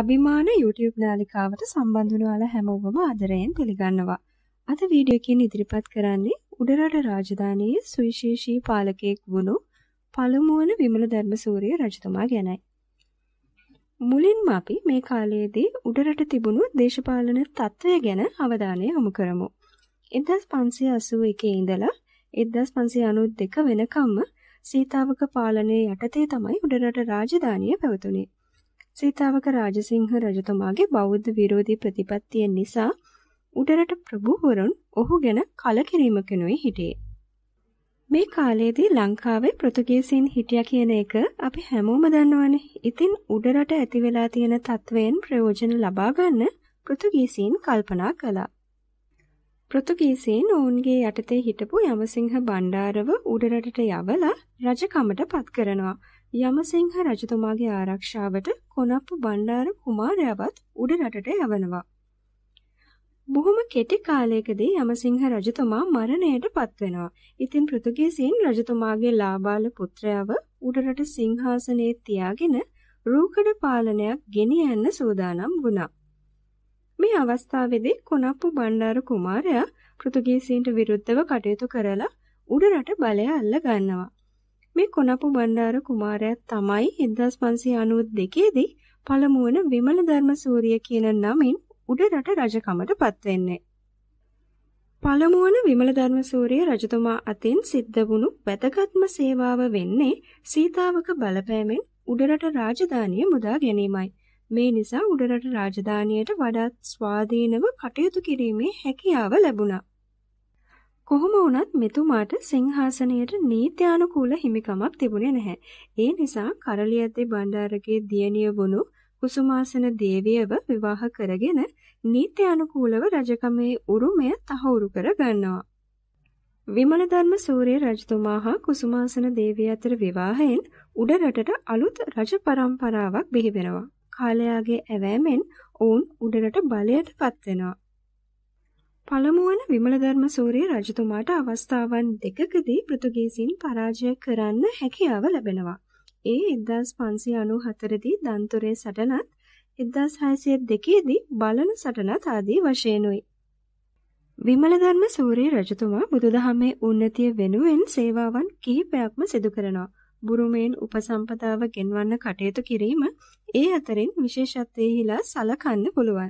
අභිමාන YouTube නාලිකාවට සම්බන්ධ වුණාලා හැමෝවම ආදරයෙන් පිළිගන්නවා. අද වීඩියෝ එකෙන් ඉදිරිපත් කරන්නේ උඩරට රාජධානියේ සුවිශේෂී පාලකයෙක් වුණු පළමුවන විමල ධර්මසූරිය රජතුමා ගැනයි. මුලින්ම අපි මේ කාලයේදී උඩරට තිබුණු දේශපාලන තත්ත්වය ගැන අවධානය යොමු කරමු. 1581 ඉඳලා 1592 වෙනකම්ම සීතාවක පාලනය යටතේ තමයි උඩරට රාජධානිය පැවතුනේ. සීතාවක රාජසිංහ රජතුමාගේ බෞද්ධ විරෝධී ප්‍රතිපත්තියෙන් නිසා උඩරට ප්‍රභූවරුන් ඔහු ගැන කලකිරීමකනුයි හිටියේ. මේ කාලයේදී ලංකාවේ පෘතුගීසීන් හිටියා කියන එක අපි හැමෝම දන්නවනේ. ඉතින් උඩරට ඇති වෙලා තියෙන තත්වයෙන් ප්‍රයෝජන ලබා ගන්න පෘතුගීසීන් කල්පනා කළා. පෘතුගීසීන් ඔවුන්ගේ යටතේ හිටපු යමසිංහ බණ්ඩාරව උඩරටට යවලා රජකමට පත් කරනවා. යමසිංහ රජතුමාගේ ආරක්ෂාවට කොනප්පු බණ්ඩාර කුමාරයවත් උඩරටට යවනවා. බොහොම කෙටි කාලයකදී යමසිංහ රජතුමා මරණයට පත්වෙනවා. ඉතින් පෘතුගීසීන් රජතුමාගේ ලාබාල පුත්‍රයව උඩරට සිංහාසනයේ තියාගෙන රූකඩ පාලනයක් ගෙනියන්න සූදානම් වුණා. මේ අවස්ථාවේදී කොනප්පු බණ්ඩාර කුමාරයා පෘතුගීසීන්ට විරුද්ධව කටයුතු කරලා උඩරට බලය අල්ල ගන්නවා. මේ කොනපු බණ්ඩාර කුමාරයා තමයි 1592 දී පළමුවන විමල ධර්මසූරිය කියන නමින් උඩරට රජකමට පත්වෙන්නේ. පළමුවන විමල ධර්මසූරිය රජතුමා අතින් සිද්ධ වුණු වැදගත්ම සේවාව වෙන්නේ සීතාවක බලපෑමෙන් උඩරට රාජධානිය මුදා ගැනීමයි. මේ නිසා උඩරට රාජධානියට වඩාත් ස්වාධීනව කටයුතු කිරීමේ හැකියාව ලැබුණා. කොහොම වුණත් මෙතුමාට සිංහාසනයට නීත්‍යානුකූල හිමිකමක් තිබුණේ නැහැ. ඒ නිසා කරලියද්දේ බණ්ඩාරගේ දියණිය වුණු කුසුමාසන දේවියව විවාහ කරගෙන නීත්‍යානුකූලව රජකමේ උරුමය තහවුරු කර ගන්නවා. විමලධර්ම සූරිය රජතුමා හා කුසුමාසන දේවිය අතර විවාහයෙන් උඩරටට අලුත් රජ පරම්පරාවක් බිහි වෙනවා. කාලයාගේ ඇවෑමෙන් ඔවුන් උඩරට බලයට පත්වෙනවා. පළමුුවන විමලධර්ම සූරී රජතුමාට අවස්ථාවන් දෙකකදී පෘතුගේසින් පරාජය කරන්න හැකියාව ලැබෙනවා. ඒ එදදාස් පන්සි අනු හතරදී දන්තුරේ සටනත් එදදාස් හයිසය දෙකේදී බලන සටනත් ආදී වශයනුයි. විමලධර්ම සූරී රජතුමා බුදුදහමේ උන්නතිය වෙනුවෙන් සේවාවන් කිහිපයක්ම සිදු කරනවා. බුරුමයෙන් උපසම්පදාව ගෙන්වන්න කටයුතු කිරීම ඒ අතරින් විශේෂත්වයේහිලා සලකන්න පුළුවන්.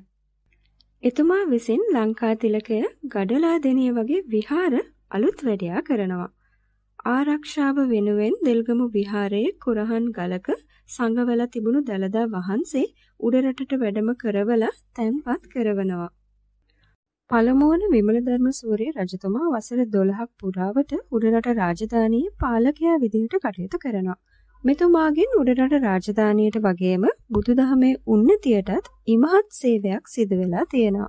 එතුමා විසින් ලංකා තිලකය ගඩලා දෙනිය වගේ විහාර අලුත් වැඩයා කරනවා. ආරක්ෂාව වෙනුවෙන් දෙල්ගමු විහාරයේ කුරහන් ගලක සංගවලා තිබුණු දලදා වහන්සේ උඩරටට වැඩම කරවලා තැන්පත් කරවනවා. පළමුවන විමලධර්ම සූරිය රජතුමා වසර 12ක් පුරාවට උඩරට රාජධානියේ පාලකයා විදිහට කටයුතු කරනවා. මෙතුමාගෙන් උඩරට රාජධානියට වගේම බුදුදහමේ උන්නතියටත් ඉමහත් සේවයක් සිදු වෙලා තියෙනවා.